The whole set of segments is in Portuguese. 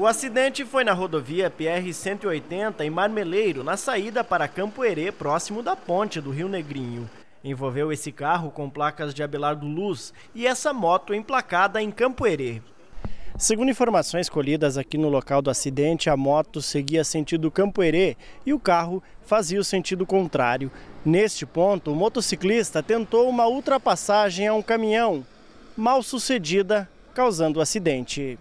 O acidente foi na rodovia PR-180 em Marmeleiro, na saída para Campo Campoerê, próximo da ponte do Rio Negrinho. Envolveu esse carro com placas de Abelardo Luz e essa moto emplacada em Campo Campoerê. Segundo informações colhidas aqui no local do acidente, a moto seguia sentido Campo Campoerê e o carro fazia o sentido contrário. Neste ponto, o motociclista tentou uma ultrapassagem a um caminhão, mal sucedida, causando o acidente.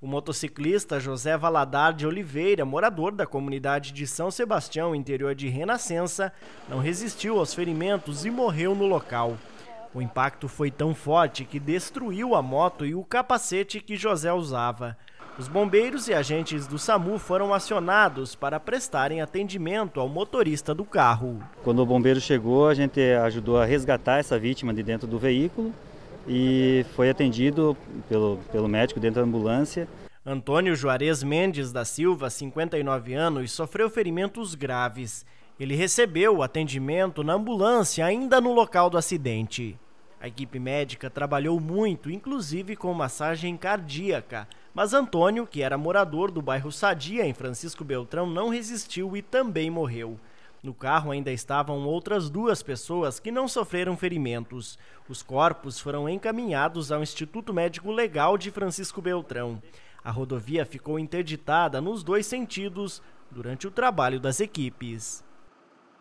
O motociclista José Valadar de Oliveira, morador da comunidade de São Sebastião, interior de Renascença, não resistiu aos ferimentos e morreu no local. O impacto foi tão forte que destruiu a moto e o capacete que José usava. Os bombeiros e agentes do SAMU foram acionados para prestarem atendimento ao motorista do carro. Quando o bombeiro chegou, a gente ajudou a resgatar essa vítima de dentro do veículo e foi atendido pelo, pelo médico dentro da ambulância. Antônio Juarez Mendes da Silva, 59 anos, sofreu ferimentos graves. Ele recebeu o atendimento na ambulância ainda no local do acidente. A equipe médica trabalhou muito, inclusive com massagem cardíaca, mas Antônio, que era morador do bairro Sadia em Francisco Beltrão, não resistiu e também morreu. No carro ainda estavam outras duas pessoas que não sofreram ferimentos. Os corpos foram encaminhados ao Instituto Médico Legal de Francisco Beltrão. A rodovia ficou interditada nos dois sentidos durante o trabalho das equipes.